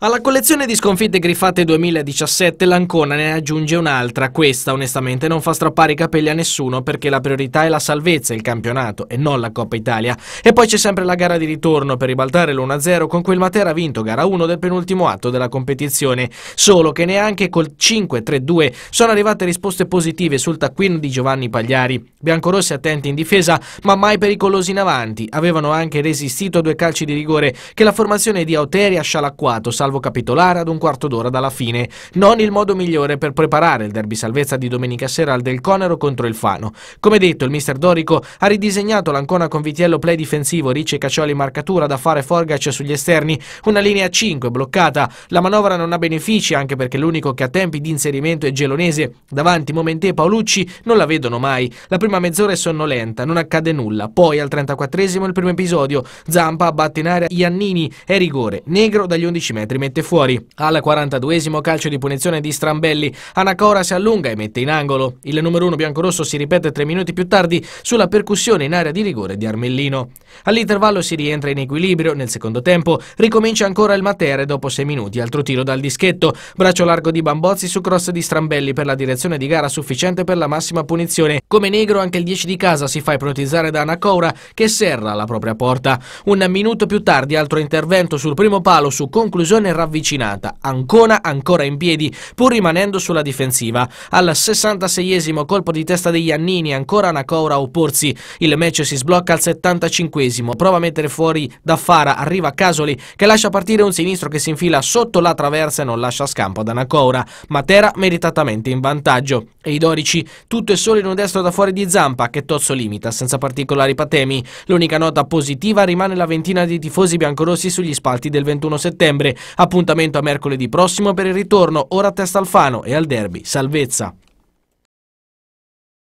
Alla collezione di sconfitte griffate 2017 l'Ancona ne aggiunge un'altra, questa onestamente non fa strappare i capelli a nessuno perché la priorità è la salvezza, il campionato e non la Coppa Italia. E poi c'è sempre la gara di ritorno per ribaltare l'1-0 con cui il Matera ha vinto gara 1 del penultimo atto della competizione, solo che neanche col 5-3-2 sono arrivate risposte positive sul taccuino di Giovanni Pagliari. Biancorossi attenti in difesa ma mai pericolosi in avanti, avevano anche resistito a due calci di rigore che la formazione di Auteri ha scialacquato, salvo salvo capitolare ad un quarto d'ora dalla fine. Non il modo migliore per preparare il derby salvezza di domenica sera al del Conero contro il Fano. Come detto, il mister Dorico ha ridisegnato l'Ancona con Vitiello play difensivo, Ricci e Caccioli marcatura da fare Forgac sugli esterni, una linea 5 bloccata. La manovra non ha benefici anche perché l'unico che ha tempi di inserimento è Gelonese. Davanti Momentè e Paolucci non la vedono mai. La prima mezz'ora è sonnolenta, non accade nulla. Poi al 34 esimo il primo episodio, Zampa batte in aria Iannini e rigore, negro dagli 11 metri rimette fuori. Al 42esimo calcio di punizione di Strambelli, Anacora si allunga e mette in angolo. Il numero 1 biancorosso si ripete tre minuti più tardi sulla percussione in area di rigore di Armellino. All'intervallo si rientra in equilibrio, nel secondo tempo ricomincia ancora il Matere dopo 6 minuti, altro tiro dal dischetto, braccio largo di Bambozzi su cross di Strambelli per la direzione di gara sufficiente per la massima punizione. Come negro anche il 10 di casa si fa ipnotizzare da Anacora che serra la propria porta. Un minuto più tardi altro intervento sul primo palo su conclusione Milano ravvicinata. Ancona ancora in piedi, pur rimanendo sulla difensiva. Al 66esimo colpo di testa degli Annini, ancora Nacoura a opporsi. Il match si sblocca al 75esimo. Prova a mettere fuori da Fara, arriva Casoli che lascia partire un sinistro che si infila sotto la traversa e non lascia scampo ad Anacoura. Matera meritatamente in vantaggio e i dorici. Tutto e solo in un destro da fuori di zampa che Tozzo limita senza particolari patemi. L'unica nota positiva rimane la ventina di tifosi biancorossi sugli spalti del 21 settembre. Appuntamento a mercoledì prossimo per il ritorno, ora a testa al e al derby. Salvezza!